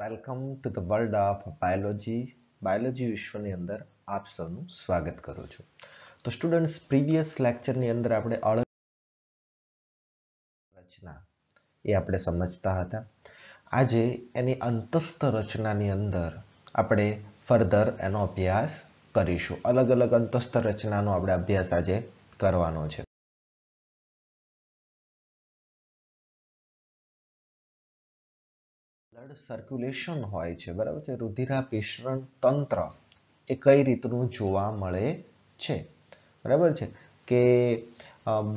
welcome to the world of biology biology વિશ્વની અંદર આપ સૌનું સ્વાગત કરું છું તો સ્ટુડન્ટ્સ પ્રીવિયસ લેક્ચરની અંદર આપણે અળ રચના એ આપણે સમજતા હતા આજે એની અંતસ્થ રચનાની અંદર આપણે ફર્ધર એનો અભ્યાસ કરીશું અલગ અલગ અંતસ્થ રચનાનો આપણે અભ્યાસ આજે કરવાનો છે સર્ક્યુલેશન હોય છે બરાબર છે રુધિરાભિસરણ તંત્ર એ કઈ રીતનું જોવા મળે છે બરાબર છે કે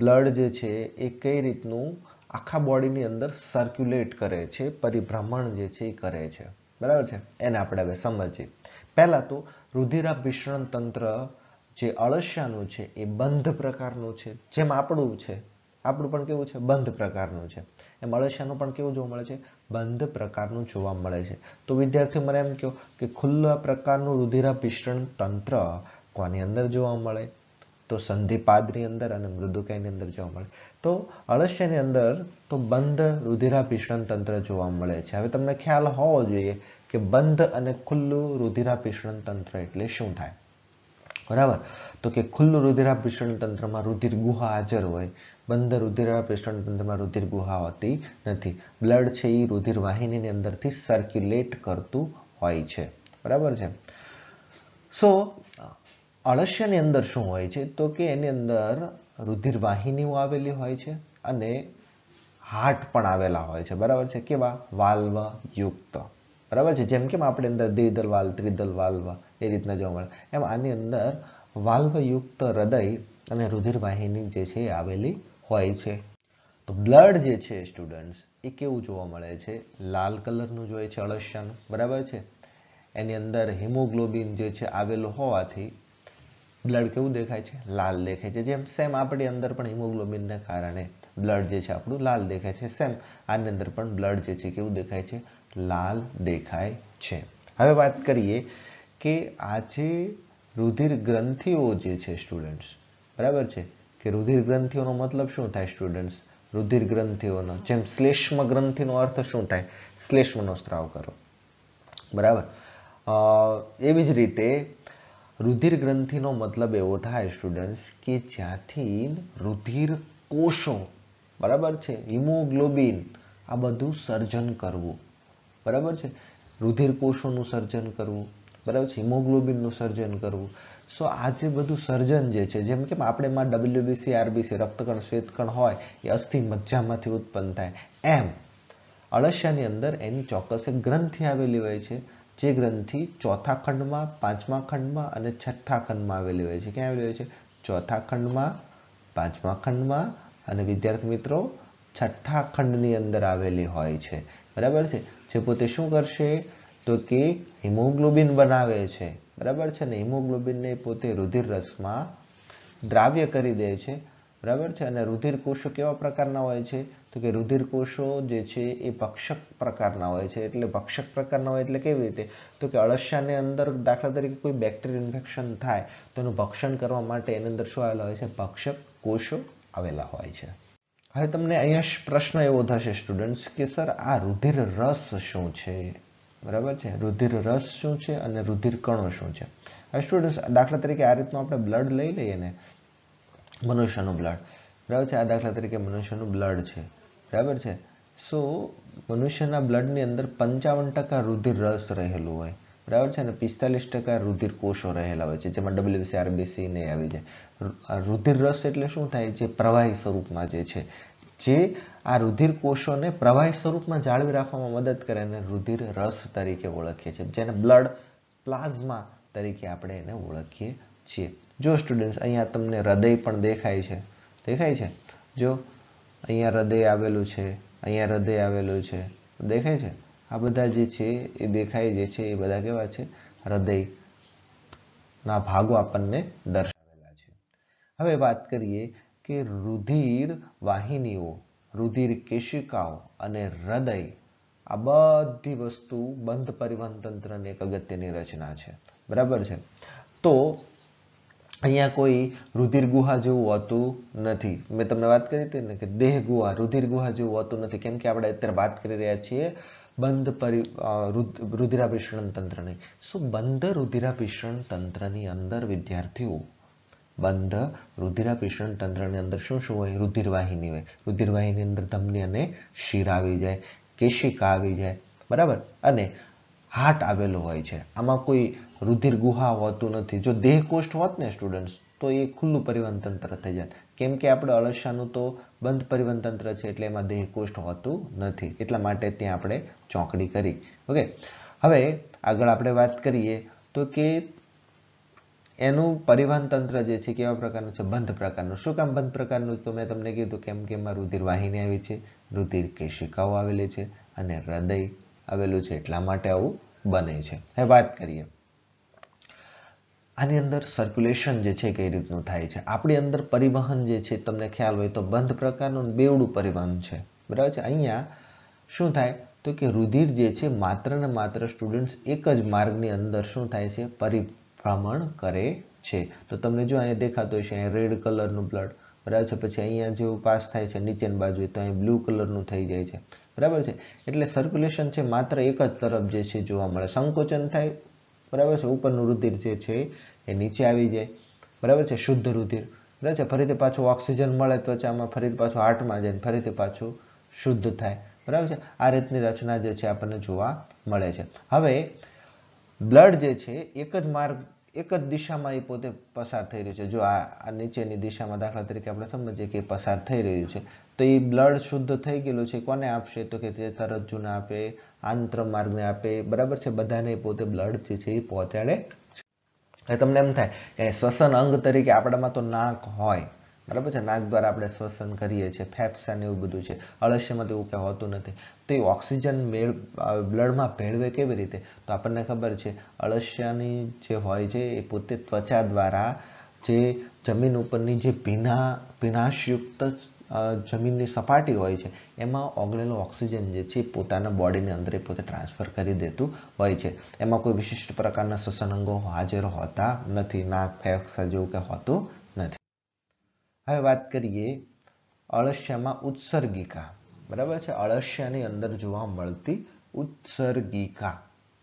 બ્લડ જે છે એ કઈ રીતનું આખા બોડીની અંદર સર્ક્યુલેટ કરે છે પરિભ્રમણ જે છે એ કરે છે બરાબર છે એને આપણે હવે સમજીએ પહેલાં તો રુધિરાભિસરણ તંત્ર જે અળસિયાનું છે એ બંધ પ્રકારનું છે જેમ આપણું છે આપણું પણ કેવું છે બંધ પ્રકારનું છે એ પણ કેવું જોવા મળે છે બંધ પ્રકારનું જોવા મળે છે તો વિદ્યાર્થીઓ મને એમ કહો કે ખુલ્લા પ્રકારનું રુધિરાભિસરણ તંત્ર કોની અંદર જોવા મળે તો સંધિપાદની અંદર અને મૃદુકાયની અંદર જોવા મળે તો અળસ્યની અંદર તો બંધ રુધિરાભિસરણ તંત્ર જોવા મળે છે હવે તમને ખ્યાલ હોવો જોઈએ કે બંધ અને ખુલ્લું રુધિરાભિસરણ તંત્ર એટલે શું થાય બરાબર તો કે ખુલ્લું રુધિરાભિષણ તંત્રમાં રુધિર ગુહા હાજર હોય બંધ રુધિરાભિસરણ તંત્રમાં રુધિર ગુહા હોતી નથી બ્લડ છે એ રુધિર વાહિનીની અંદરથી સર્ક્યુલેટ કરતું હોય છે બરાબર છે સો અળસ્યની અંદર શું હોય છે તો કે એની અંદર રુધિર વાહિનીઓ આવેલી હોય છે અને હાર્ટ પણ આવેલા હોય છે બરાબર છે કેવા વાલ્વ યુક્ત બરાબર છે જેમ કેમ આપણે અંદર દ્વિદલ વાલ ત્રિદલ વાલ્વ એ રીતના જોવા મળે એમ આની અંદર વાલ્વયુક્ત હૃદય અને રુધિરવાહિની જે છે આવેલી હોય છે તો બ્લડ જે છે સ્ટુડન્ટ્સ એ કેવું જોવા મળે છે લાલ કલરનું જોઈએ છે અળસિયાનું બરાબર છે એની અંદર હિમોગ્લોબિન જે છે આવેલું હોવાથી બ્લડ કેવું દેખાય છે લાલ દેખાય છે જેમ સેમ આપણી અંદર પણ હિમોગ્લોબિનને કારણે બ્લડ જે છે આપણું લાલ દેખાય છે સેમ આની અંદર પણ બ્લડ જે છે કેવું દેખાય છે લાલ દેખાય છે હવે વાત કરીએ કે આજે રુધિર ગ્રંથિઓ જે છે સ્ટુડન્ટ્સ બરાબર છે કે રુધિર ગ્રંથિઓનો મતલબ શું થાય સ્ટુડન્ટ્સ રુધિર ગ્રંથિઓનો જેમ શ્લેષ્મ ગ્રંથિનો અર્થ શું થાય શ્લેષ્મનો સ્ત્રાવ કરો બરાબર એવી જ રીતે રુધિર ગ્રંથિનો મતલબ એવો થાય સ્ટુડન્ટ્સ કે જ્યાંથી રુધિર કોષો બરાબર છે હિમોગ્લોબિન આ બધું સર્જન કરવું બરાબર છે રુધિર કોષોનું સર્જન કરવું બરાબર છે હિમોગ્લોબિનનું સર્જન કરવું સો આ જે બધું સર્જન જે છે જેમ કે આપણે માં ડબલ્યુબીસી આરબીસી રક્તકણ શ્વેતકણ હોય એ અસ્થિ મજ્જામાંથી ઉત્પન્ન થાય એમ અળસિયાની અંદર એની ચોક્કસ એક ગ્રંથિ આવેલી હોય છે જે ગ્રંથિ ચોથા ખંડમાં પાંચમા ખંડમાં અને છઠ્ઠા ખંડમાં આવેલી હોય છે ક્યાં આવેલી હોય છે ચોથા ખંડમાં પાંચમા ખંડમાં અને વિદ્યાર્થી મિત્રો છઠ્ઠા ખંડની અંદર આવેલી હોય છે બરાબર છે જે પોતે શું કરશે તો કે હિમોગ્લોબિન બનાવે છે બરાબર છે ને હિમોગ્લોબિનને પોતે રુધિર રસમાં દ્રાવ્ય કરી દે છે બરાબર છે અને રુધિર કોષો કેવા પ્રકારના હોય છે તો કે રુધિર કોષો જે છે એ ભક્ષક પ્રકારના હોય છે એટલે ભક્ષક પ્રકારના હોય એટલે કેવી રીતે તો કે અળસિયાની અંદર દાખલા તરીકે કોઈ બેક્ટેરિયા ઇન્ફેક્શન થાય તો એનું ભક્ષણ કરવા માટે એની અંદર શું આવેલા હોય છે ભક્ષક કોષો આવેલા હોય છે હવે તમને અહીંયા પ્રશ્ન એવો થશે સ્ટુડન્ટ્સ કે સર આ રુધિર રસ શું છે બરાબર છે રુધિર રસ શું છે અને રુધિર કણો શું છે હવે દાખલા તરીકે આ રીતનું આપણે બ્લડ લઈ લઈએ ને મનુષ્યનું બ્લડ બરાબર છે આ દાખલા તરીકે મનુષ્યનું બ્લડ છે બરાબર છે સો મનુષ્યના બ્લડની અંદર પંચાવન ટકા રુધિર રસ રહેલું હોય બરાબર છે અને પિસ્તાલીસ ટકા રુધિર કોષો રહેલા હોય છે જેમાં ડબલ્યુબીસી આરબીસી ને આવી જાય રુધિર રસ એટલે શું થાય જે પ્રવાહી સ્વરૂપમાં જે છે જે આ રુધિર કોષોને પ્રવાહી સ્વરૂપમાં જાળવી રાખવામાં મદદ કરે અને રુધિર રસ તરીકે ઓળખીએ છીએ જેને બ્લડ પ્લાઝમા તરીકે આપણે એને ઓળખીએ છીએ જો સ્ટુડન્ટ્સ અહીંયા તમને હૃદય પણ દેખાય છે દેખાય છે જો અહીંયા હૃદય આવેલું છે અહીંયા હૃદય આવેલું છે દેખાય છે આ બધા જે છે એ દેખાય જે છે એ બધા કેવા છે હૃદયના ભાગો આપણને દર્શાવેલા છે હવે વાત કરીએ કે રુધિર વાહિનીઓ રુધિર કેશિકાઓ અને હૃદય આ બધી વસ્તુ બંધ પરિવહન તંત્રની એક અગત્યની રચના છે બરાબર છે તો અહીંયા કોઈ રુધિર ગુહા જેવું હોતું નથી મેં તમને વાત કરી હતી ને કે દેહ ગુહા રુધિર ગુહા જેવું હોતું નથી કેમ કે આપણે અત્યારે વાત કરી રહ્યા છીએ બંધ પરિ રુધિરાભિષણ તંત્રની શું બંધ રુધિરાભિષણ તંત્રની અંદર વિદ્યાર્થીઓ બંધ રુધિરાભિસરણ તંત્રની અંદર શું શું હોય રુધિરવાહિની હોય રુધિરવાહિની અંદર ધમની અને શિર આવી જાય કેશિકા આવી જાય બરાબર અને હાર્ટ આવેલો હોય છે આમાં કોઈ રુધિર ગુહા હોતું નથી જો દેહકોષ્ઠ હોત ને સ્ટુડન્ટ્સ તો એ ખુલ્લું પરિવહન તંત્ર થઈ જાય કેમ કે આપણે અળસ્યાનું તો બંધ પરિવહન તંત્ર છે એટલે એમાં દેહકોષ્ઠ હોતું નથી એટલા માટે ત્યાં આપણે ચોંકડી કરી ઓકે હવે આગળ આપણે વાત કરીએ તો કે એનું પરિવહન તંત્ર જે છે કેવા પ્રકારનું છે બંધ પ્રકારનું શું કામ બંધ પ્રકારનું તો મેં તમને કીધું કેમ કે એમાં રુધિર વાહિની આવી છે રુધિર કેશિકાઓ આવેલી છે અને હૃદય આવેલું છે એટલા માટે આવું બને છે હવે વાત કરીએ આની અંદર સર્ક્યુલેશન જે છે કઈ રીતનું થાય છે આપણી અંદર પરિવહન જે છે તમને ખ્યાલ હોય તો બંધ પ્રકારનું બેવડું પરિવહન છે બરાબર છે અહીંયા શું થાય તો કે રુધિર જે છે માત્ર ને માત્ર સ્ટુડન્ટ્સ એક જ માર્ગની અંદર શું થાય છે પરિ સંક્રમણ કરે છે તો તમને જો અહીંયા દેખાતો હશે અહીંયા રેડ કલરનું બ્લડ બરાબર છે પછી અહીંયા જેવું પાસ થાય છે નીચેની બાજુએ તો અહીં બ્લુ કલરનું થઈ જાય છે બરાબર છે એટલે સર્ક્યુલેશન છે માત્ર એક જ તરફ જે છે જોવા મળે સંકોચન થાય બરાબર છે ઉપરનું રુધિર જે છે એ નીચે આવી જાય બરાબર છે શુદ્ધ રુધિર બરાબર છે ફરીથી પાછું ઓક્સિજન મળે ત્વચામાં ફરીથી પાછું હાર્ટમાં જાય ફરીથી પાછું શુદ્ધ થાય બરાબર છે આ રીતની રચના જે છે આપણને જોવા મળે છે હવે બ્લડ જે છે એક જ માર્ગ એક જ દિશામાં એ પોતે પસાર થઈ રહ્યું છે જો આ નીચેની દિશામાં દાખલા તરીકે આપણે સમજીએ કે પસાર થઈ રહ્યું છે તો એ બ્લડ શુદ્ધ થઈ ગયેલું છે કોને આપશે તો કે તે તરજ્જુને આપે આંતરમાર્ગને આપે બરાબર છે બધાને પોતે બ્લડ જે છે એ પહોંચાડે એ તમને એમ થાય એ શ્વસન અંગ તરીકે આપણામાં તો નાક હોય બરાબર છે નાક દ્વારા આપણે શ્વસન કરીએ છીએ ફેફસા એવું બધું છે અળસ્યમાં એવું કે હોતું નથી તો એ ઓક્સિજન મેળ બ્લડમાં ભેળવે કેવી રીતે તો આપણને ખબર છે અળસ્યાની જે હોય છે એ પોતે ત્વચા દ્વારા જે જમીન ઉપરની જે ભીના ભીનાશયુક્ત જમીનની સપાટી હોય છે એમાં ઓગળેલો ઓક્સિજન જે છે પોતાના બોડીની અંદર પોતે ટ્રાન્સફર કરી દેતું હોય છે એમાં કોઈ વિશિષ્ટ પ્રકારના શ્વસન અંગો હાજર હોતા નથી નાક ફેફસા જેવું કે હોતું હવે વાત કરીએ અળસિયામાં ઉત્સર્ગિકા બરાબર છે અળસિયાની અંદર જોવા મળતી ઉત્સર્ગિકા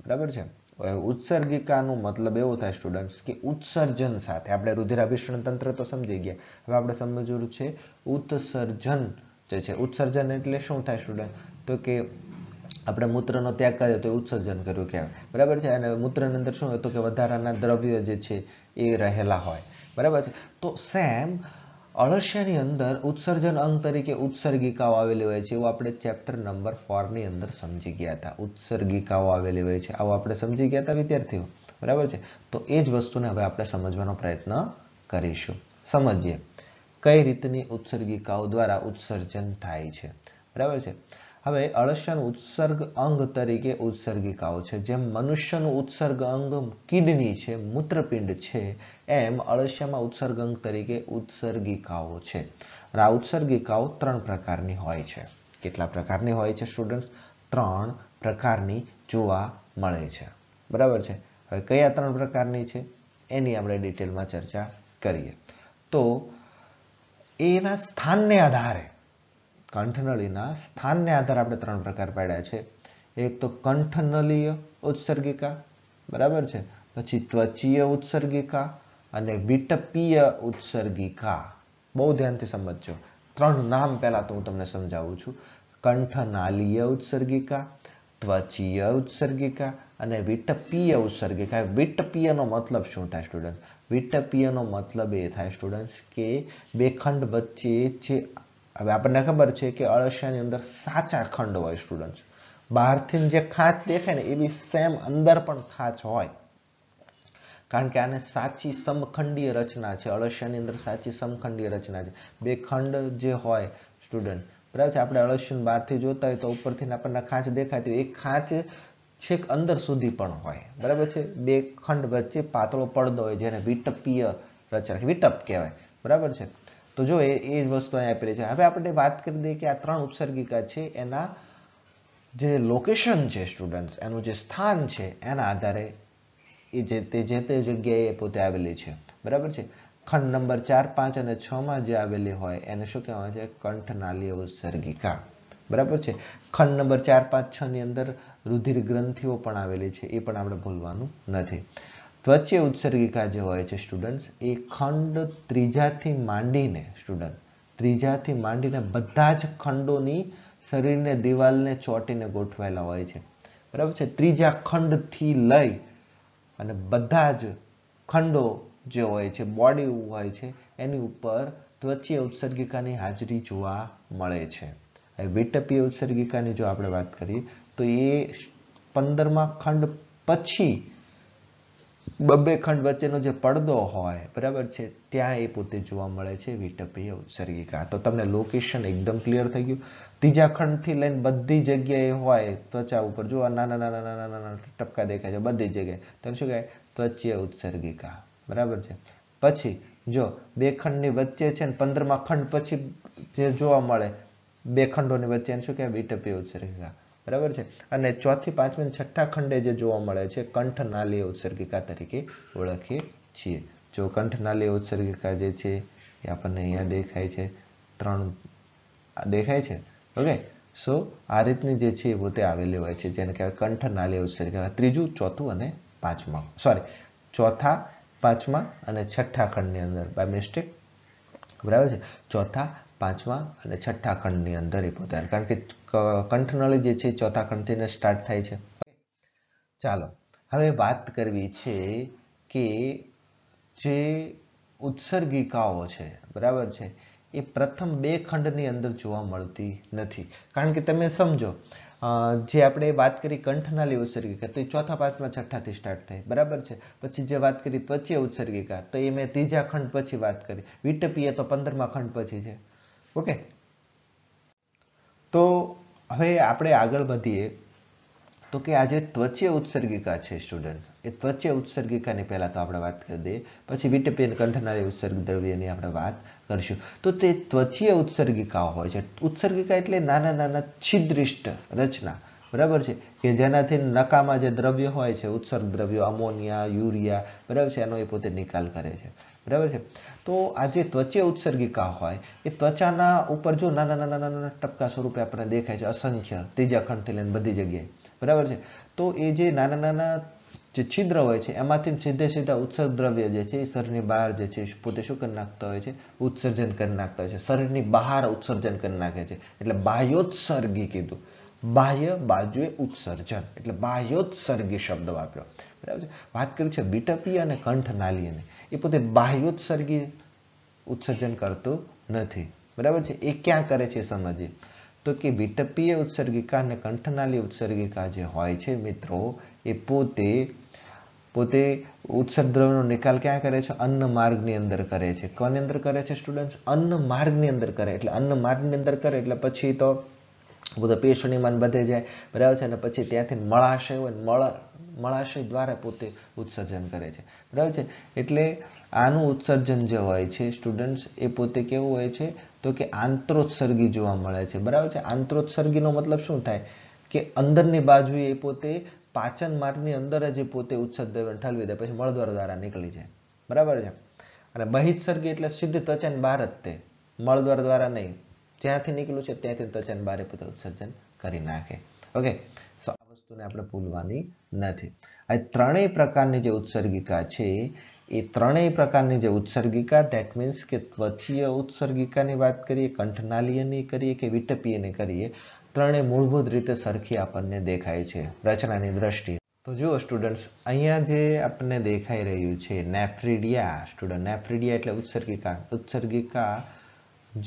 બરાબર છે ઉત્સર્ગિકાનું મતલબ એવો થાય સ્ટુડન્ટ્સ કે ઉત્સર્જન સાથે આપણે રુધિરાભિસરણ તંત્ર તો સમજી ગયા હવે આપણે સમજવું છે ઉત્સર્જન જે છે ઉત્સર્જન એટલે શું થાય સ્ટુડન્ટ તો કે આપણે મૂત્રનો ત્યાગ કર્યો તો ઉત્સર્જન કર્યું કહેવાય બરાબર છે અને મૂત્રની અંદર શું હોય તો કે વધારાના દ્રવ્ય જે છે એ રહેલા હોય બરાબર છે તો સેમ અળસિયાની અંદર ઉત્સર્જન અંગ તરીકે ઉત્સર્ગિકાઓ આવેલી હોય છે એવું આપણે ચેપ્ટર નંબર ફોરની અંદર સમજી ગયા હતા ઉત્સર્ગિકાઓ આવેલી હોય છે આવું આપણે સમજી ગયા હતા વિદ્યાર્થીઓ બરાબર છે તો એ જ વસ્તુને હવે આપણે સમજવાનો પ્રયત્ન કરીશું સમજીએ કઈ રીતની ઉત્સર્ગિકાઓ દ્વારા ઉત્સર્જન થાય છે બરાબર છે હવે અળસિયાનું ઉત્સર્ગ અંગ તરીકે ઉત્સર્ગિકાઓ છે જેમ મનુષ્યનું ઉત્સર્ગ અંગ કિડની છે મૂત્રપિંડ છે એમ અળસિયામાં ઉત્સર્ગ અંગ તરીકે ઉત્સર્ગિકાઓ છે આ ઉત્સર્ગિકાઓ ત્રણ પ્રકારની હોય છે કેટલા પ્રકારની હોય છે સ્ટુડન્ટ ત્રણ પ્રકારની જોવા મળે છે બરાબર છે હવે કયા ત્રણ પ્રકારની છે એની આપણે ડિટેલમાં ચર્ચા કરીએ તો એના સ્થાનને આધારે કંઠનળીના સ્થાનને આધારે આપણે ત્રણ પ્રકાર પાડ્યા છે એક તો કંઠનલીય ઉત્સર્ગિકા બરાબર છે પછી ત્વચીય ઉત્સર્ગિકા અને વિટપીય ઉત્સર્ગિકા બહુ ધ્યાનથી સમજજો ત્રણ નામ પહેલાં તો હું તમને સમજાવું છું કંઠનાલીય ઉત્સર્ગિકા ત્વચીય ઉત્સર્ગિકા અને વિટપીય ઉત્સર્ગિકા વિટપીયનો મતલબ શું થાય સ્ટુડન્ટ વિટપીયનો મતલબ એ થાય સ્ટુડન્ટ કે બે ખંડ વચ્ચે જે હવે આપણને ખબર છે કે અળસિયાની અંદર સાચા ખંડ હોય સ્ટુડન્ટ બહારથી જે ખાંચ દેખાય ને એવી સેમ અંદર પણ ખાંચ હોય કારણ કે આને સાચી સમખંડીય રચના છે અળસિયાની અંદર સાચી સમખંડીય રચના છે બે ખંડ જે હોય સ્ટુડન્ટ બરાબર છે આપણે અળસિયું બહારથી જોતા હોય તો ઉપરથી આપણને ખાંચ દેખાય તો એ ખાંચ છેક અંદર સુધી પણ હોય બરાબર છે બે ખંડ વચ્ચે પાતળો પડદો હોય જેને વિટપીય રચના વિટપ કહેવાય બરાબર છે તો જો એ એ જ વસ્તુ અહીં આપેલી છે હવે આપણે વાત કરી દઈએ કે આ ત્રણ ઉપસર્ગિકા છે એના જે લોકેશન છે સ્ટુડન્ટ્સ એનું જે સ્થાન છે એના આધારે એ જે તે જે તે જગ્યાએ પોતે આવેલી છે બરાબર છે ખંડ નંબર ચાર પાંચ અને છમાં જે આવેલી હોય એને શું કહેવાય છે કંઠનાલી ઉત્સર્ગિકા બરાબર છે ખંડ નંબર ચાર પાંચ છ ની અંદર રુધિર ગ્રંથિઓ પણ આવેલી છે એ પણ આપણે ભૂલવાનું નથી વચ્ચે ઉત્સર્ગિકા જે હોય છે સ્ટુડન્ટ્સ એ ખંડ ત્રીજાથી માંડીને સ્ટુડન્ટ ત્રીજાથી માંડીને બધા જ ખંડોની શરીરને દિવાલને ચોટીને ગોઠવાયેલા હોય છે બરાબર છે ત્રીજા ખંડથી લઈ અને બધા જ ખંડો જે હોય છે બોડી હોય છે એની ઉપર ત્વચીય ઉત્સર્ગિકાની હાજરી જોવા મળે છે વિટપીય ઉત્સર્ગિકાની જો આપણે વાત કરીએ તો એ પંદરમા ખંડ પછી બબ્બે ખંડ વચ્ચેનો જે પડદો હોય બરાબર છે ત્યાં એ પોતે જોવા મળે છે વિટપીય ઉત્સર્ગિકા તો તમને લોકેશન એકદમ ક્લિયર થઈ ગયું ત્રીજા ખંડથી લઈને બધી જગ્યાએ હોય ત્વચા ઉપર જો નાના નાના નાના નાના ટપકા દેખાય છે બધી જગ્યાએ તો શું કહેવાય ત્વચીય ઉત્સર્ગિકા બરાબર છે પછી જો બે ખંડની વચ્ચે છે ને પંદરમા ખંડ પછી જે જોવા મળે બે ખંડોની વચ્ચે શું કહેવાય વિટપીય ઉત્સર્ગિકા બરાબર છે અને ચોથી પાંચમી છઠ્ઠા ખંડે જે જોવા મળે છે કંઠનાલી ઉત્સર્ગિકા તરીકે ઓળખીએ છીએ જો કંઠનાલી ઉત્સર્ગિકા જે છે એ આપણને અહીંયા દેખાય છે ત્રણ દેખાય છે ઓકે સો આ રીતની જે છે એ પોતે આવેલી હોય છે જેને કહેવાય કંઠનાલી ઉત્સર્ગિકા ત્રીજું ચોથું અને પાંચમા સોરી ચોથા પાંચમા અને છઠ્ઠા ખંડની અંદર બાય મિસ્ટેક બરાબર છે ચોથા પાંચમા અને છઠ્ઠા ખંડની અંદર એ પોતાને કારણ કે કંઠનળી જે છે ચોથા ખંડથી સ્ટાર્ટ થાય છે ચાલો હવે વાત કરવી છે કે જે ઉત્સર્ગિકાઓ છે બરાબર છે એ પ્રથમ બે ખંડની અંદર જોવા મળતી નથી કારણ કે તમે સમજો જે આપણે વાત કરી કંઠનાલી ઉત્સર્ગિકા તો એ ચોથા પાંચમા છઠ્ઠાથી સ્ટાર્ટ થાય બરાબર છે પછી જે વાત કરી ત્વચીય ઉત્સર્ગિકા તો એ મેં ત્રીજા ખંડ પછી વાત કરી વિટપીય તો પંદરમા ખંડ પછી છે ઓકે તો હવે આપણે આગળ વધીએ તો કે આજે ત્વચીય ઉત્સર્ગિકા છે સ્ટુડન્ટ એ ત્વચીય ઉત્સર્ગિકાની પહેલાં તો આપણે વાત કરી દઈએ પછી વિટપિયન કંઠનારી ઉત્સર્ગ દ્રવ્યની આપણે વાત કરીશું તો તે ત્વચીય ઉત્સર્ગિકાઓ હોય છે ઉત્સર્ગિકા એટલે નાના નાના છિદ્રિષ્ટ રચના બરાબર છે કે જેનાથી નકામાં જે દ્રવ્ય હોય છે ઉત્સર્ગ દ્રવ્યો અમોનિયા યુરિયા બરાબર છે એનો એ પોતે નિકાલ કરે છે બરાબર છે તો આ જે ત્વચે ઉત્સર્ગિકા હોય એ ત્વચાના ઉપર જો નાના નાના નાના ટપકા સ્વરૂપે આપણને દેખાય છે અસંખ્ય ત્રીજા ખંડથી લઈને બધી જગ્યાએ બરાબર છે તો એ જે નાના નાના જે છિદ્ર હોય છે એમાંથી સીધે સીધા ઉત્સર્ગ દ્રવ્ય જે છે એ શરીરની બહાર જે છે પોતે શું કરી નાખતા હોય છે ઉત્સર્જન કરી નાખતા હોય છે શરીરની બહાર ઉત્સર્જન કરી નાખે છે એટલે બાહ્યોત્સર્ગી કીધું બાહ્ય બાજુએ ઉત્સર્જન એટલે બાહ્યોત્સર્ગી શબ્દ વાપર્યો બરાબર છે વાત કરી છે બીટપી અને કંઠ નાલીને એ પોતે બાહ્યોત્સર્ગી ઉત્સર્જન કરતું નથી બરાબર છે એ ક્યાં કરે છે સમજીએ તો કે વિટપીય ઉત્સર્ગિકા અને કંઠનાલી ઉત્સર્ગિકા જે હોય છે મિત્રો એ પોતે પોતે ઉત્સર્દ્રવ્યનો નિકાલ ક્યાં કરે છે અન્ન માર્ગની અંદર કરે છે કોની અંદર કરે છે સ્ટુડન્ટ્સ અન્ન માર્ગની અંદર કરે એટલે અન્ન માર્ગની અંદર કરે એટલે પછી તો બધા પેશોની માન બધે જાય બરાબર છે અને પછી ત્યાંથી મળાશય હોય મળ મળાશય દ્વારા પોતે ઉત્સર્જન કરે છે બરાબર છે એટલે આનું ઉત્સર્જન જે હોય છે સ્ટુડન્ટ્સ એ પોતે કેવું હોય છે તો કે આંતરોત્સર્ગી જોવા મળે છે બરાબર છે આંતરોત્સર્ગીનો મતલબ શું થાય કે અંદરની બાજુએ એ પોતે પાચન માર્ગની અંદર જ એ પોતે ઉત્સર્જન ઠલવી દે પછી મળદ્વાર દ્વારા નીકળી જાય બરાબર છે અને બહિત્સર્ગી એટલે સિદ્ધ ત્વચાની બહાર જ તે મળદ્વાર દ્વારા નહીં જ્યાંથી નીકળ્યું છે ત્યાંથી ત્વચાની બહાર પોતે ઉત્સર્જન કરી નાખે ઓકે વસ્તુને આપણે ભૂલવાની નથી આ ત્રણેય પ્રકારની જે ઉત્સર્ગિકા છે એ ત્રણેય પ્રકારની જે ઉત્સર્ગિકા ધેટ મીન્સ કે ત્વચીય ઉત્સર્ગિકાની વાત કરીએ કંઠનાલીયની કરીએ કે વિટપીયની કરીએ ત્રણેય મૂળભૂત રીતે સરખી આપણને દેખાય છે રચનાની દ્રષ્ટિએ તો જુઓ સ્ટુડન્ટ્સ અહીંયા જે આપણને દેખાઈ રહ્યું છે નેફ્રિડિયા સ્ટુડન્ટ નેફ્રિડિયા એટલે ઉત્સર્ગિકા ઉત્સર્ગિકા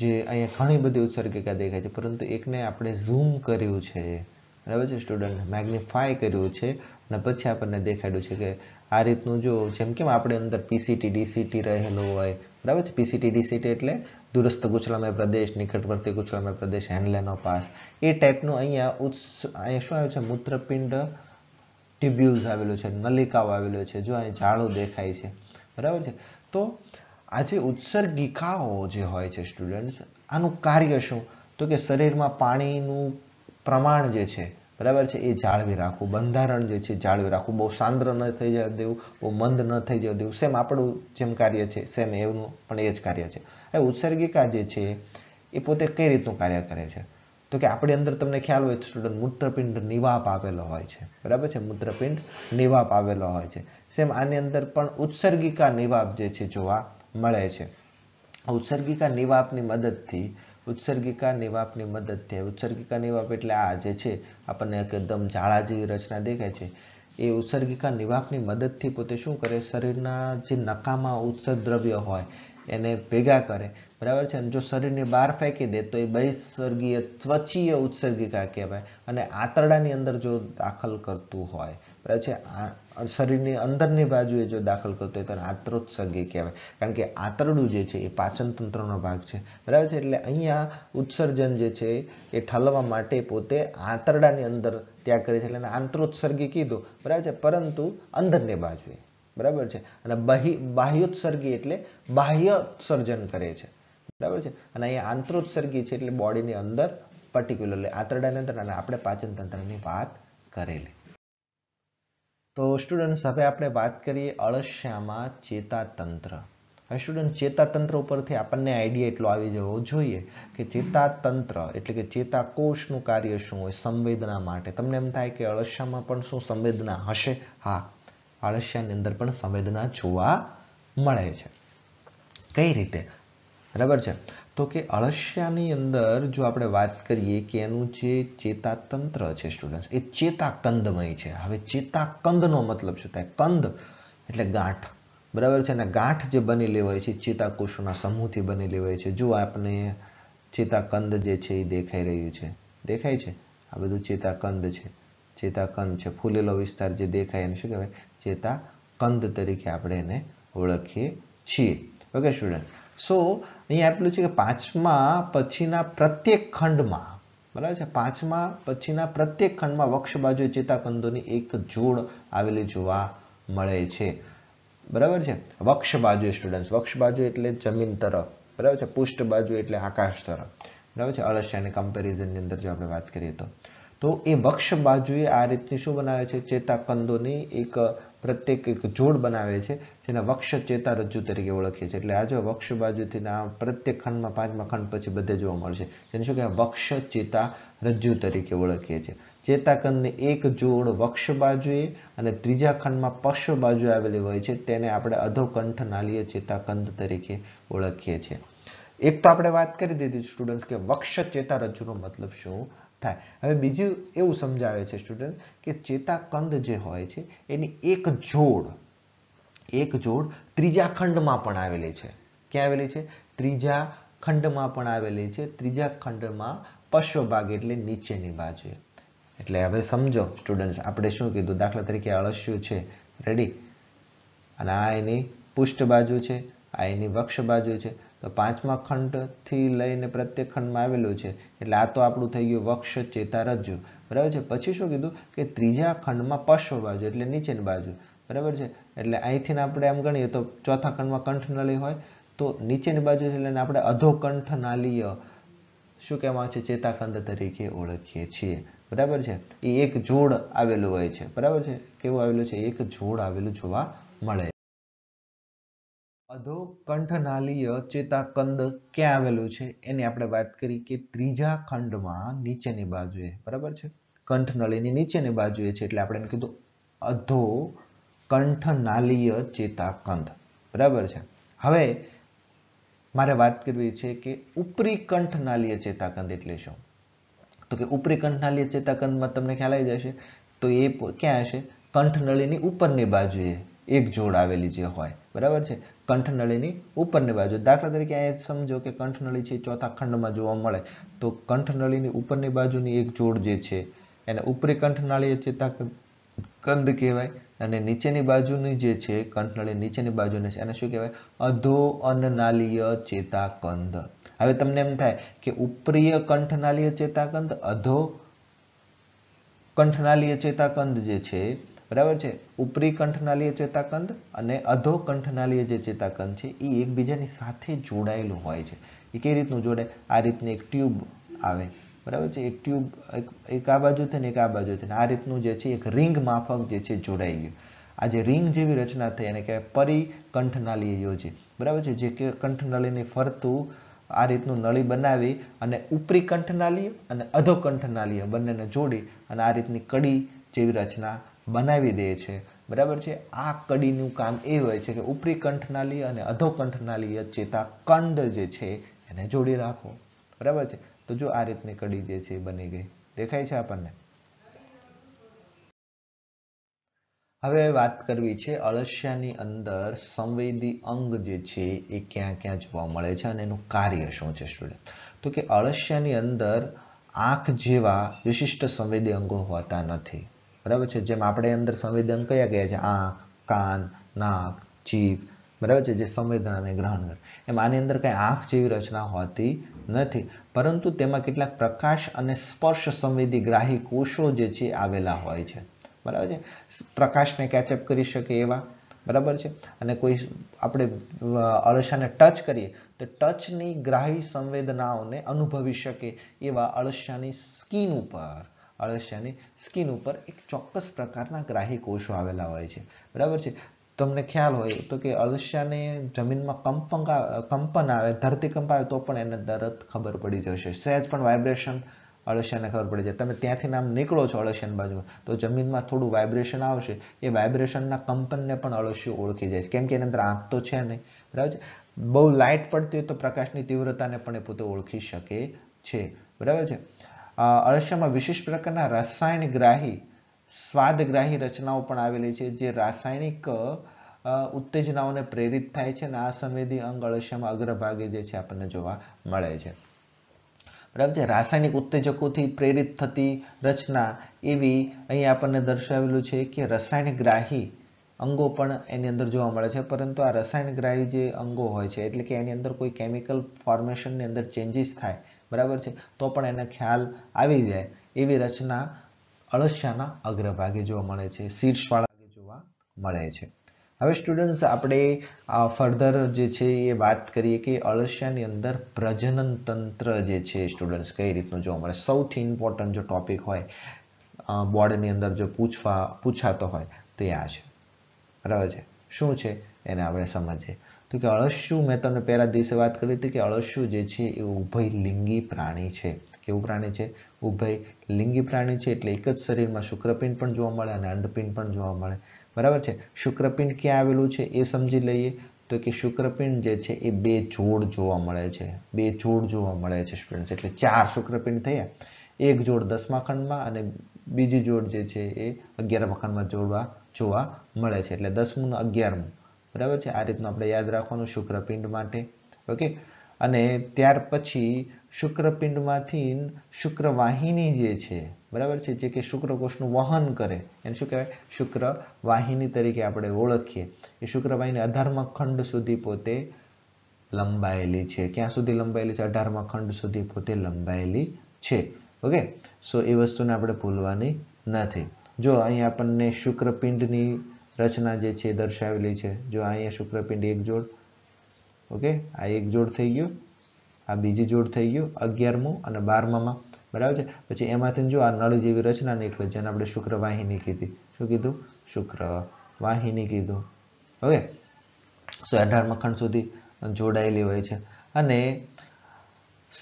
જે અહીંયા ઘણી બધી ઉત્સર્ગિકા દેખાય છે પરંતુ એકને આપણે ઝૂમ કર્યું છે બરાબર છે સ્ટુડન્ટ મેગ્નિફાય કર્યું છે અને પછી આપણને દેખાડ્યું છે કે આ રીતનું જો જેમ કેમ આપણે અંદર પીસીટી ડીસીટી રહેલું હોય બરાબર છે પીસીટી ડીસીટી એટલે દૂરસ્થ ગુચલામય પ્રદેશ નિકટવર્તી ગુચલામય પ્રદેશ હેન્ડલેનો પાસ એ ટાઈપનું અહીંયા ઉત્સ અહીંયા શું આવ્યું છે મૂત્રપિંડ ટ્યુબ્યુલ્સ આવેલું છે નલિકાઓ આવેલો છે જો અહીં ઝાડો દેખાય છે બરાબર છે તો આ જે ઉત્સર્ગિકાઓ જે હોય છે સ્ટુડન્ટ્સ આનું કાર્ય શું તો કે શરીરમાં પાણીનું પ્રમાણ જે છે બરાબર છે એ જાળવી રાખવું બંધારણ જે છે જાળવી રાખવું બહુ સાંદ્ર ન થઈ જવા દેવું બહુ મંદ ન થઈ જવા દેવું સેમ આપણું જેમ કાર્ય છે સેમ એનું પણ એ જ કાર્ય છે હવે ઉત્સર્ગિકા જે છે એ પોતે કઈ રીતનું કાર્ય કરે છે તો કે આપણી અંદર તમને ખ્યાલ હોય સ્ટુડન્ટ મૂત્રપિંડ નિવાપ આવેલો હોય છે બરાબર છે મૂત્રપિંડ નિવાપ આવેલો હોય છે સેમ આની અંદર પણ ઉત્સર્ગિકા નિવાપ જે છે જોવા મળે છે ઉત્સર્ગિકા નિવાપની મદદથી ઉત્સર્ગિકા નિવાપની મદદ થાય ઉત્સર્ગિકા નિવાપ એટલે આ જે છે આપણને એકદમ ઝાડા જેવી રચના દેખાય છે એ ઉત્સર્ગિકા નિવાપની મદદથી પોતે શું કરે શરીરના જે નકામાં ઉત્સર્ગ દ્રવ્ય હોય એને ભેગા કરે બરાબર છે અને જો શરીરની બહાર ફેંકી દે તો એ બહિસ્સર્ગીય ત્વચીય ઉત્સર્ગિકા કહેવાય અને આંતરડાની અંદર જો દાખલ કરતું હોય છે આ શરીરની અંદરની બાજુએ જો દાખલ કરતો હોય તો આંતરોત્સર્ગી કહેવાય કારણ કે આંતરડું જે છે એ પાચનતંત્રનો ભાગ છે બરાબર છે એટલે અહીંયા ઉત્સર્જન જે છે એ ઠાલવા માટે પોતે આંતરડાની અંદર ત્યાગ કરે છે એટલે આંતરોત્સર્ગી કીધું બરાબર છે પરંતુ અંદરની બાજુએ બરાબર છે અને બહિ બાહ્યોત્સર્ગી એટલે બાહ્યોત્સર્જન કરે છે બરાબર છે અને અહીંયા આંતરોત્સર્ગી છે એટલે બોડીની અંદર પર્ટિક્યુલરલી આંતરડાની અંદર અને આપણે પાચનતંત્રની વાત કરેલી તો સ્ટુડન્ટ્સ હવે આપણે વાત કરીએ અળસિયામાં ચેતાતંત્ર હવે સ્ટુડન્ટ ચેતાતંત્ર ઉપરથી આપણને આઈડિયા એટલો આવી જવો જોઈએ કે ચેતાતંત્ર એટલે કે ચેતાકોષનું કાર્ય શું હોય સંવેદના માટે તમને એમ થાય કે અળસ્યામાં પણ શું સંવેદના હશે હા અળસિયાની અંદર પણ સંવેદના જોવા મળે છે કઈ રીતે બરાબર છે તો કે અળસિયાની અંદર જો આપણે વાત કરીએ કે એનું જે ચેતાતંત્ર છે સ્ટુડન્ટ્સ એ ચેતાકંદમય છે હવે ચેતાકંદનો મતલબ શું થાય કંદ એટલે ગાંઠ બરાબર છે અને ગાંઠ જે બનેલી હોય છે ચેતાકોષોના સમૂહથી બનેલી હોય છે જો આપણે ચેતાકંદ જે છે એ દેખાઈ રહ્યું છે દેખાય છે આ બધું ચેતાકંદ છે ચેતાકંદ છે ફૂલેલો વિસ્તાર જે દેખાય એને શું કહેવાય ચેતાકંદ તરીકે આપણે એને ઓળખીએ છીએ ઓકે સ્ટુડન્ટ સો અહીં આપેલું છે કે પાંચમા પછીના પ્રત્યેક ખંડમાં બરાબર છે પાંચમા પછીના પ્રત્યેક ખંડમાં વક્ષ બાજુ ચેતાકંદોની એક જોડ આવેલી જોવા મળે છે બરાબર છે વક્ષ બાજુ સ્ટુડન્ટ્સ વક્ષ બાજુ એટલે જમીન તરફ બરાબર છે પુષ્ઠ બાજુ એટલે આકાશ તરફ બરાબર છે અળસિયાની કમ્પેરિઝનની અંદર જો આપણે વાત કરીએ તો તો એ વક્ષ બાજુએ આ રીતની શું બનાવે છે ચેતાકંદોની એક પ્રત્યેક એક જોડ બનાવે છે જેને વક્ષ ચેતારજ્જુ તરીકે ઓળખીએ છીએ એટલે આ જો વક્ષ બાજુથી આ પ્રત્યેક ખંડમાં પાંચમા ખંડ પછી બધે જોવા મળશે જેને શું કહેવાય વક્ષ ચેતા રજ્જુ તરીકે ઓળખીએ છીએ ચેતાકંદની એક જોડ વક્ષ બાજુએ અને ત્રીજા ખંડમાં પશ્વ બાજુએ આવેલી હોય છે તેને આપણે અધોકંઠ નાલીય ચેતાકંદ તરીકે ઓળખીએ છીએ એક તો આપણે વાત કરી દીધી સ્ટુડન્ટ કે વક્ષ ચેતા રજ્જુનો મતલબ શું થાય હવે બીજું એવું સમજાવે છે સ્ટુડન્ટ કે ચેતાકંદ જે હોય છે એની એક જોડ એક જોડ ત્રીજા ખંડમાં પણ આવેલી છે ક્યાં આવેલી છે ત્રીજા ખંડમાં પણ આવેલી છે ત્રીજા ખંડમાં પશ્વભાગ એટલે નીચેની બાજુએ એટલે હવે સમજો સ્ટુડન્ટ્સ આપણે શું કીધું દાખલા તરીકે અળસ્યું છે રેડી અને આ એની પૃષ્ઠ બાજુ છે આ એની વક્ષ બાજુ છે તો પાંચમા ખંડથી લઈને પ્રત્યેક ખંડમાં આવેલું છે એટલે આ તો આપણું થઈ ગયું વક્ષ ચેતારજ્જુ બરાબર છે પછી શું કીધું કે ત્રીજા ખંડમાં પશ્વ બાજુ એટલે નીચેની બાજુ બરાબર છે એટલે અહીંથી આપણે આમ ગણીએ તો ચોથા ખંડમાં કંઠનલી હોય તો નીચેની બાજુ છે એટલે આપણે અધોકંઠનાલીય શું કહેવાય છે ચેતાખંડ તરીકે ઓળખીએ છીએ બરાબર છે એ એક જોડ આવેલું હોય છે બરાબર છે કેવું આવેલું છે એક જોડ આવેલું જોવા મળે અધોકંઠનાલીય ચેતાકંદ ક્યાં આવેલું છે એની આપણે વાત કરી કે ત્રીજા ખંડમાં નીચેની બાજુએ બરાબર છે કંઠનળીની નીચેની બાજુએ છે એટલે આપણે કીધું અધો કંઠનાલીય ચેતાકંદ બરાબર છે હવે મારે વાત કરવી છે કે ઉપરી કંઠનાલીય ચેતાકંદ એટલે શું તો કે ઉપરી કંઠનાલીય ચેતાકંદમાં તમને ખ્યાલ આવી જશે તો એ ક્યાં હશે કંઠનળીની ઉપરની બાજુએ એક જોડ આવેલી જે હોય બરાબર છે કંઠનળીની ઉપરની બાજુ દાખલા તરીકે અહીંયા સમજો કે કંઠનળી છે ચોથા ખંડમાં જોવા મળે તો કંઠનળીની ઉપરની બાજુની એક જોડ જે છે એને ઉપરી કંઠનાળી ચેતા કંદ કહેવાય અને નીચેની બાજુની જે છે કંઠનળી નીચેની બાજુની છે એને શું કહેવાય અધો અનનાલીય ચેતાકંદ હવે તમને એમ થાય કે ઉપરીય કંઠનાલીય ચેતાકંદ અધો કંઠનાલીય ચેતાકંદ જે છે બરાબર છે ઉપરી કંઠનાલીય ચેતાતંત્ર અને અધો કંઠનાલીય જે ચેતાતંત્ર છે એ એકબીજાની સાથે જોડાયેલું હોય છે એ કઈ રીતનું જોડે આ રીતની એક ટ્યુબ આવે બરાબર છે એક ટ્યુબ એક આ બાજુ થઈને એક આ બાજુ થઈને આ રીતનું જે છે એક રિંગ માફક જે છે જોડાઈ ગયું આ જે રિંગ જેવી રચના થઈ એને કહેવાય પરિકંઠનાલીય યોજે બરાબર છે જે કંઠનાલીને ફરતું આ રીતનું નળી બનાવી અને ઉપરી કંઠનાલીય અને અધો કંઠનાલીય બંનેને જોડી અને આ રીતની કડી જેવી રચના બનાવી દે છે બરાબર છે આ કડીનું કામ એ હોય છે કે ઉપરી કંઠનાલી અને અધોકંઠનાલી ચેતા કંદ જે છે એને જોડી રાખો બરાબર છે તો જો આ રીતની કડી જે છે બની ગઈ દેખાય છે આપણને હવે વાત કરવી છે અળસિયાની અંદર સંવેદી અંગ જે છે એ ક્યાં ક્યાં જોવા મળે છે અને એનું કાર્ય શું છે સ્ટુડન્ટ તો કે અળસિયાની અંદર આંખ જેવા વિશિષ્ટ સંવેદી અંગો હોતા નથી બરાબર છે જેમ આપણે અંદર સંવેદન કયા કયા છે આંખ કાન નાક જીભ બરાબર છે જે સંવેદનાને ગ્રહણ કરે એમ આની અંદર કંઈ આંખ જેવી રચના હોતી નથી પરંતુ તેમાં કેટલાક પ્રકાશ અને સ્પર્શ સંવેદી ગ્રાહી કોષો જે છે આવેલા હોય છે બરાબર છે પ્રકાશને કેચઅપ કરી શકે એવા બરાબર છે અને કોઈ આપણે અળસિયાને ટચ કરીએ તો ટચની ગ્રાહી સંવેદનાઓને અનુભવી શકે એવા અળસિયાની સ્કીન ઉપર અળસિયાની સ્કિન ઉપર એક ચોક્કસ પ્રકારના ગ્રાહી કોષો આવેલા હોય છે બરાબર છે તમને ખ્યાલ હોય તો કે અળસિયાને જમીનમાં કંપન કંપન આવે ધરતીકંપ આવે તો પણ એને તરત ખબર પડી જશે સહેજ પણ વાઇબ્રેશન અળસિયાને ખબર પડી જાય તમે ત્યાંથી નામ નીકળો છો અળસિયાન બાજુ તો જમીનમાં થોડું વાઇબ્રેશન આવશે એ વાઇબ્રેશનના કંપનને પણ અળસિયું ઓળખી જાય છે કેમ કે એની અંદર આંખ તો છે નહીં બરાબર છે બહુ લાઇટ પડતી હોય તો પ્રકાશની તીવ્રતાને પણ એ પોતે ઓળખી શકે છે બરાબર છે અળસિયામાં વિશેષ પ્રકારના રસાયણગ્રાહી સ્વાદગ્રાહી રચનાઓ પણ આવેલી છે જે રાસાયણિક ઉત્તેજનાઓને પ્રેરિત થાય છે અને આ સંવેદી અંગ અળસિયામાં અગ્રભાગે જે છે આપણને જોવા મળે છે બરાબર છે રાસાયણિક ઉત્તેજકોથી પ્રેરિત થતી રચના એવી અહીં આપણને દર્શાવેલું છે કે રસાયણગ્રાહી અંગો પણ એની અંદર જોવા મળે છે પરંતુ આ રસાયણગ્રાહી જે અંગો હોય છે એટલે કે એની અંદર કોઈ કેમિકલ ફોર્મેશનની અંદર ચેન્જીસ થાય બરાબર છે તો પણ એને ખ્યાલ આવી જાય એવી રચના અળસિયાના અગ્રભાગે જોવા મળે છે શીર્ષવાળા જોવા મળે છે હવે સ્ટુડન્ટ્સ આપણે ફર્ધર જે છે એ વાત કરીએ કે અળસિયાની અંદર પ્રજનન તંત્ર જે છે સ્ટુડન્ટ્સ કઈ રીતનું જોવા મળે સૌથી ઇમ્પોર્ટન્ટ જો ટોપિક હોય બોર્ડની અંદર જો પૂછવા પૂછાતો હોય તો એ આ છે બરાબર છે શું છે એને આપણે સમજીએ તો કે અળસ્યુ મેં તમને પહેલા દિવસે વાત કરી હતી કે અળસ્યુ જે છે એ ઉભય લિંગી પ્રાણી છે કેવું પ્રાણી છે ઉભય લિંગી પ્રાણી છે એટલે એક જ શરીરમાં શુક્રપિંડ પણ જોવા મળે અને અંડપિંડ પણ જોવા મળે બરાબર છે શુક્રપિંડ ક્યાં આવેલું છે એ સમજી લઈએ તો કે શુક્રપિંડ જે છે એ બે જોડ જોવા મળે છે બે જોડ જોવા મળે છે સ્ટુડન્ટ્સ એટલે ચાર શુક્રપિંડ થયા એક જોડ દસમા ખંડમાં અને બીજી જોડ જે છે એ અગિયારમા ખંડમાં જોડવા જોવા મળે છે એટલે દસમું અગિયારમું બરાબર છે આ રીતનું આપણે યાદ રાખવાનું શુક્રપિંડ માટે ઓકે અને ત્યાર પછી શુક્રપિંડમાંથી શુક્રવાહિની જે છે બરાબર છે જે કે શુક્રકોષનું વહન કરે એમ શું કહેવાય શુક્રવાહિની તરીકે આપણે ઓળખીએ એ શુક્રવાહિની અઢારમા ખંડ સુધી પોતે લંબાયેલી છે ક્યાં સુધી લંબાયેલી છે અઢારમા ખંડ સુધી પોતે લંબાયેલી છે ઓકે સો એ વસ્તુને આપણે ભૂલવાની નથી જો અહીં આપણને શુક્રપિંડની રચના જે છે દર્શાવેલી છે જો અહીંયા શુક્રપિંડ એક જોડ ઓકે આ એક જોડ થઈ ગયું આ બીજી જોડ થઈ ગયું અગિયારમું અને બારમામાં બરાબર છે પછી એમાંથી જો આ નળ જેવી રચના નીકળે જેને આપણે શુક્રવાહિની કીધી શું કીધું શુક્રવાહિની કીધું ઓકે સો અઢારમાં ખંડ સુધી જોડાયેલી હોય છે અને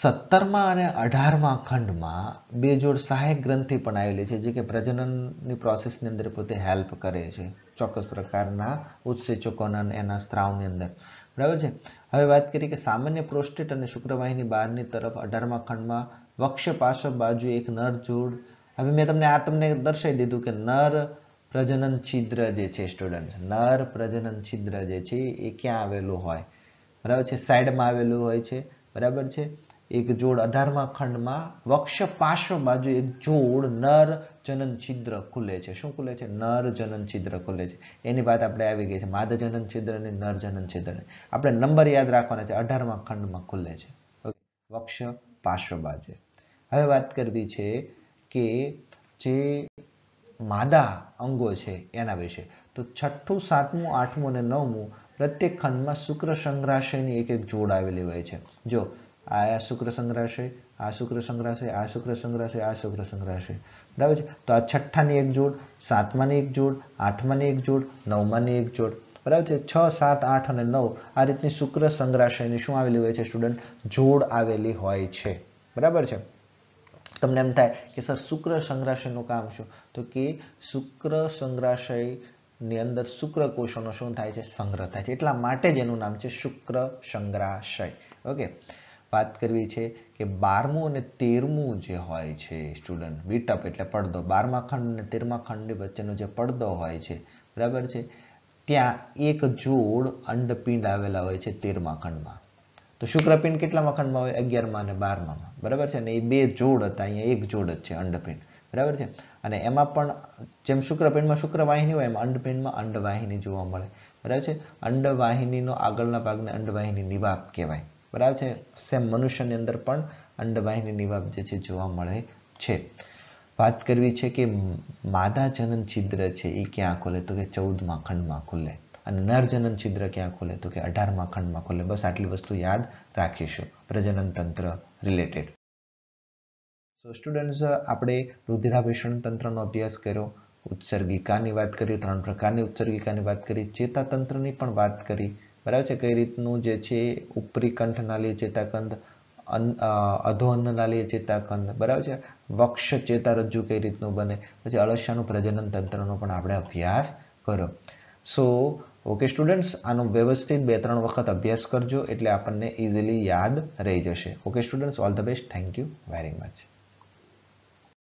સત્તરમાં અને અઢારમાં ખંડમાં બે જોડ સહાયક ગ્રંથિ પણ આવેલી છે જે કે પ્રજનનની પ્રોસેસની અંદર પોતે હેલ્પ કરે છે ચોક્કસ પ્રકારના ઉત્સેચકોના એના સ્ત્રાવની અંદર બરાબર છે હવે વાત કરીએ કે સામાન્ય પ્રોસ્ટેટ અને શુક્રવાહિની બહારની તરફ અઢારમા ખંડમાં વક્ષ પાર્શ્વ બાજુ એક નર જોડ હવે મેં તમને આ તમને દર્શાવી દીધું કે નર પ્રજનન છિદ્ર જે છે સ્ટુડન્ટ નર પ્રજનન છિદ્ર જે છે એ ક્યાં આવેલું હોય બરાબર છે સાઈડમાં આવેલું હોય છે બરાબર છે એક જોડ અઢારમા ખંડમાં વક્ષ પાર્શ્વ બાજુ એક જોડ નર જનન છિદ્ર ખુલે છે શું ખુલે છે નર જનન છિદ્ર ખુલે છે એની વાત આપણે આવી ગઈ છે માદ જનન છિદ્ર અને નર જનન છિદ્રને આપણે નંબર યાદ રાખવાના છે અઢારમા ખંડમાં ખુલે છે વક્ષ પાર્શ્વ બાજુ હવે વાત કરવી છે કે જે માદા અંગો છે એના વિશે તો છઠ્ઠું સાતમું આઠમું અને નવમું પ્રત્યેક ખંડમાં શુક્ર સંગ્રહાશયની એક એક જોડ આવેલી હોય છે જો આ શુક્ર સંગ્રહાશે આ શુક્ર સંગ્રહાશે આ શુક્ર સંગ્રહાશે આ શુક્ર સંગ્રહાશે બરાબર છે તો આ છઠ્ઠાની એક જોડ સાતમાની એક જોડ આઠમાની એક જોડ નવમાની એક જોડ બરાબર છે છ સાત આઠ અને નવ આ રીતની શુક્ર સંગ્રહાશયની શું આવેલી હોય છે સ્ટુડન્ટ જોડ આવેલી હોય છે બરાબર છે તમને એમ થાય કે સર શુક્ર સંગ્રહાશયનું કામ શું તો કે શુક્ર સંગ્રહાશય ની અંદર કોષોનો શું થાય છે સંગ્રહ થાય છે એટલા માટે જ એનું નામ છે શુક્ર સંગ્રહાશય ઓકે વાત કરવી છે કે બારમું અને તેરમું જે હોય છે સ્ટુડન્ટ વીટઅપ એટલે પડદો બારમા ખંડ અને તેરમા ખંડની વચ્ચેનો જે પડદો હોય છે બરાબર છે ત્યાં એક જોડ અંડપિંડ આવેલા હોય છે તેરમા ખંડમાં તો શુક્રપિંડ કેટલામાં ખંડમાં હોય અગિયારમાં અને બારમામાં બરાબર છે અને એ બે જોડ હતા અહીંયા એક જોડ જ છે અંડપિંડ બરાબર છે અને એમાં પણ જેમ શુક્રપિંડમાં શુક્રવાહિની હોય એમ અંડપિંડમાં અંડવાહિની જોવા મળે બરાબર છે અંડવાહિનીનો આગળના ભાગને અંડવાહિની નિવાપ કહેવાય બરાબર છે સેમ મનુષ્યની અંદર પણ અંડવાહિની નિવાબ જે છે જોવા મળે છે વાત કરવી છે કે માદા જનન છિદ્ર છે એ ક્યાં ખોલે તો કે ચૌદમાં ખંડમાં ખુલે અને નર જનન છિદ્ર ક્યાં ખોલે તો કે અઢારમાં ખંડમાં ખુલે બસ આટલી વસ્તુ યાદ રાખીશું પ્રજનન તંત્ર રિલેટેડ સો સ્ટુડન્ટ્સ આપણે રુધિરાભિષણ તંત્રનો અભ્યાસ કર્યો ઉત્સર્ગિકાની વાત કરી ત્રણ પ્રકારની ઉત્સર્ગિકાની વાત કરી ચેતાતંત્રની પણ વાત કરી બરાબર છે કઈ રીતનું જે છે ઉપરી કંઠ નાલીય ચેતાકંદ અધોઅન્ન નાલીય ચેતાકંદ બરાબર છે વક્ષ ચેતારજ્જુ કઈ રીતનું બને પછી અળસ્યાનું પ્રજનન તંત્રનો પણ આપણે અભ્યાસ કરો સો ઓકે સ્ટુડન્ટ્સ આનો વ્યવસ્થિત બે ત્રણ વખત અભ્યાસ કરજો એટલે આપણને ઇઝીલી યાદ રહી જશે okay students all the best thank you very much